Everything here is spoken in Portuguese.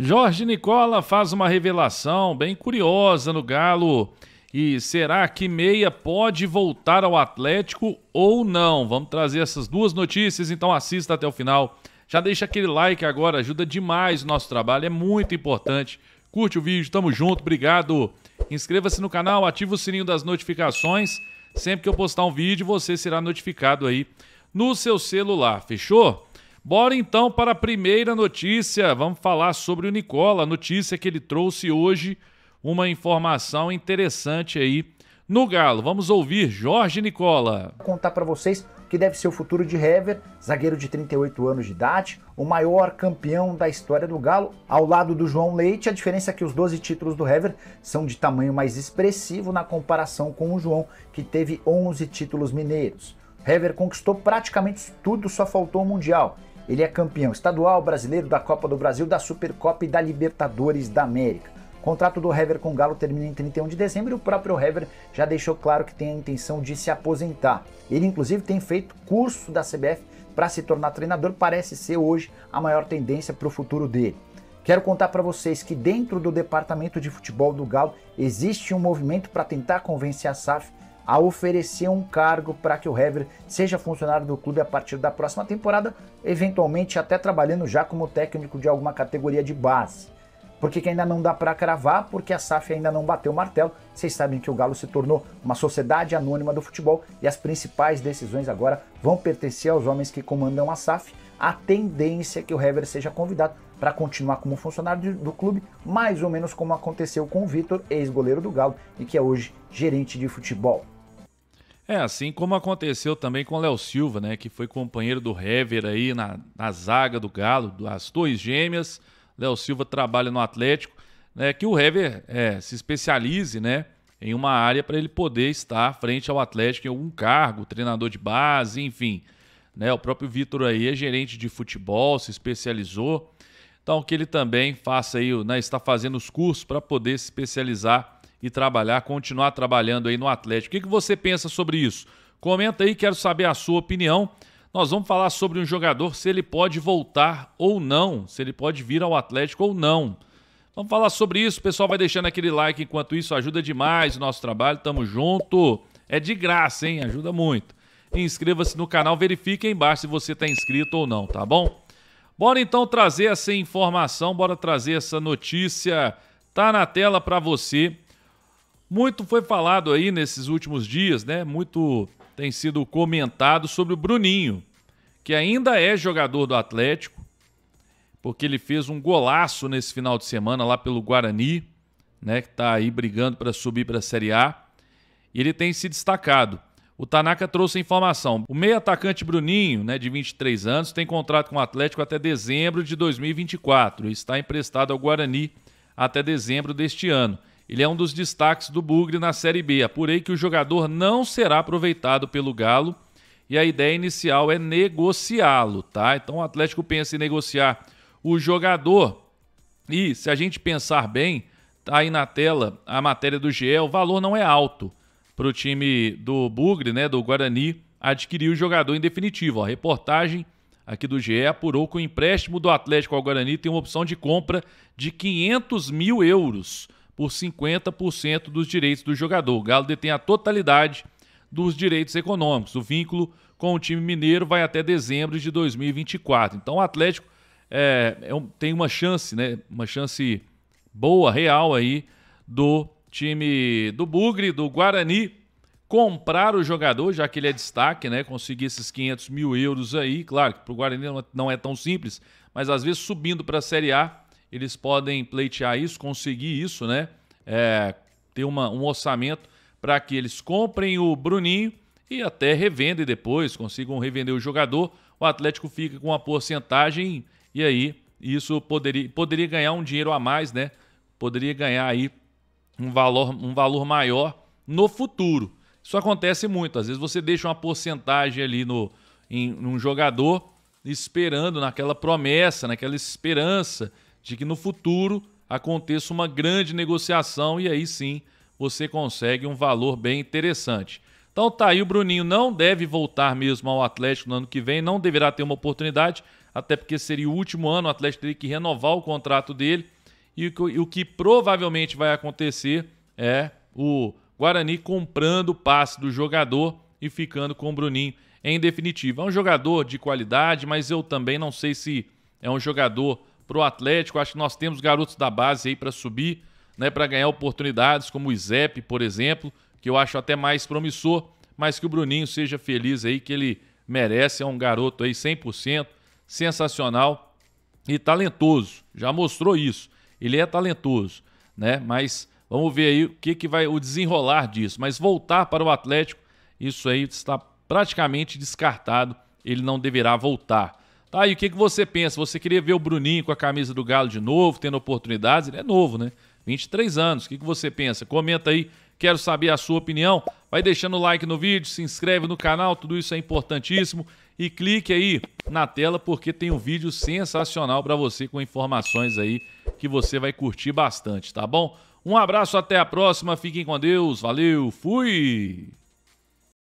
Jorge Nicola faz uma revelação bem curiosa no Galo. E será que Meia pode voltar ao Atlético ou não? Vamos trazer essas duas notícias, então assista até o final. Já deixa aquele like agora, ajuda demais o nosso trabalho, é muito importante. Curte o vídeo, tamo junto, obrigado. Inscreva-se no canal, ativa o sininho das notificações. Sempre que eu postar um vídeo, você será notificado aí no seu celular, fechou? Bora então para a primeira notícia. Vamos falar sobre o Nicola. A notícia que ele trouxe hoje uma informação interessante aí no Galo. Vamos ouvir Jorge Nicola. Vou contar para vocês que deve ser o futuro de Hever, zagueiro de 38 anos de idade, o maior campeão da história do Galo, ao lado do João Leite. A diferença é que os 12 títulos do Hever são de tamanho mais expressivo na comparação com o João, que teve 11 títulos mineiros. Hever conquistou praticamente tudo, só faltou o Mundial. Ele é campeão estadual brasileiro da Copa do Brasil, da Supercopa e da Libertadores da América. O contrato do Hever com o Galo termina em 31 de dezembro e o próprio Hever já deixou claro que tem a intenção de se aposentar. Ele, inclusive, tem feito curso da CBF para se tornar treinador, parece ser hoje a maior tendência para o futuro dele. Quero contar para vocês que dentro do departamento de futebol do Galo existe um movimento para tentar convencer a SAF a oferecer um cargo para que o Hever seja funcionário do clube a partir da próxima temporada, eventualmente até trabalhando já como técnico de alguma categoria de base. Porque que ainda não dá para cravar, porque a SAF ainda não bateu o martelo. Vocês sabem que o Galo se tornou uma sociedade anônima do futebol e as principais decisões agora vão pertencer aos homens que comandam a SAF. A tendência é que o Hever seja convidado para continuar como funcionário do clube, mais ou menos como aconteceu com o Vitor, ex-goleiro do Galo e que é hoje gerente de futebol. É, assim como aconteceu também com o Léo Silva, né? Que foi companheiro do Hever aí na, na zaga do Galo, das duas gêmeas. Léo Silva trabalha no Atlético, né? Que o Hever é, se especialize, né? Em uma área para ele poder estar frente ao Atlético em algum cargo, treinador de base, enfim. Né? O próprio Vitor aí é gerente de futebol, se especializou. Então que ele também faça aí, né? Está fazendo os cursos para poder se especializar e trabalhar, continuar trabalhando aí no Atlético. O que, você pensa sobre isso? Comenta aí, quero saber a sua opinião. Nós vamos falar sobre um jogador, se ele pode voltar ou não, se ele pode vir ao Atlético ou não. Vamos falar sobre isso. O pessoal vai deixando aquele like enquanto isso, ajuda demais o nosso trabalho. Tamo junto. É de graça, hein? Ajuda muito. Inscreva-se no canal, verifique aí embaixo se você está inscrito ou não, tá bom? Bora então trazer essa informação, bora trazer essa notícia. Tá na tela para você. Muito foi falado aí nesses últimos dias, né? Muito tem sido comentado sobre o Bruninho, que ainda é jogador do Atlético, porque ele fez um golaço nesse final de semana lá pelo Guarani, né? Que tá aí brigando para subir para a Série A. E ele tem se destacado. O Tanaka trouxe a informação. O meio atacante Bruninho, né, de 23 anos, tem contrato com o Atlético até dezembro de 2024 e está emprestado ao Guarani até dezembro deste ano. Ele é um dos destaques do Bugre na Série B. Apurei que o jogador não será aproveitado pelo Galo e a ideia inicial é negociá-lo, tá? Então o Atlético pensa em negociar o jogador e, se a gente pensar bem, tá aí na tela a matéria do GE, o valor não é alto para o time do Bugre, né, do Guarani, adquirir o jogador em definitivo. a reportagem aqui do GE apurou que o empréstimo do Atlético ao Guarani tem uma opção de compra de 500 mil euros por 50% dos direitos do jogador. O Galo detém a totalidade dos direitos econômicos. O vínculo com o time mineiro vai até dezembro de 2024. Então o Atlético é, é tem uma chance, né? Uma chance boa, real aí do time do Bugre, do Guarani, comprar o jogador, já que ele é destaque, né? Conseguir esses 500 mil euros aí. Claro que para o Guarani é, não é tão simples, mas às vezes subindo para a Série A, eles podem pleitear isso, conseguir isso, né? é, ter uma, um orçamento para que eles comprem o Bruninho e até revendem depois, consigam revender o jogador. O Atlético fica com uma porcentagem e aí isso poderia, poderia ganhar um dinheiro a mais, né? Poderia ganhar aí um valor, um valor maior no futuro. Isso acontece muito. Às vezes você deixa uma porcentagem ali no, em um jogador esperando naquela promessa, naquela esperança de que no futuro aconteça uma grande negociação e aí sim você consegue um valor bem interessante. Então tá aí, o Bruninho não deve voltar mesmo ao Atlético no ano que vem, não deverá ter uma oportunidade, até porque seria o último ano, o Atlético teria que renovar o contrato dele. E o que provavelmente vai acontecer é o Guarani comprando o passe do jogador e ficando com o Bruninho em definitiva. É um jogador de qualidade, mas eu também não sei se é um jogador para o Atlético. Acho que nós temos garotos da base aí para subir, né, para ganhar oportunidades, como o Izep, por exemplo, que eu acho até mais promissor, mas que o Bruninho seja feliz aí, que ele merece. É um garoto aí 100%, sensacional e talentoso. Já mostrou isso. Ele é talentoso, né? Mas vamos ver aí o que, que vai o desenrolar disso. Mas voltar para o Atlético, isso aí está praticamente descartado. Ele não deverá voltar. Tá, e o que, que você pensa? Você queria ver o Bruninho com a camisa do Galo de novo, tendo oportunidades? Ele é novo, né? 23 anos. O que, que você pensa? Comenta aí, quero saber a sua opinião. Vai deixando o like no vídeo, se inscreve no canal, tudo isso é importantíssimo. E clique aí na tela porque tem um vídeo sensacional para você com informações aí que você vai curtir bastante, tá bom? Um abraço, até a próxima, fiquem com Deus, valeu, fui!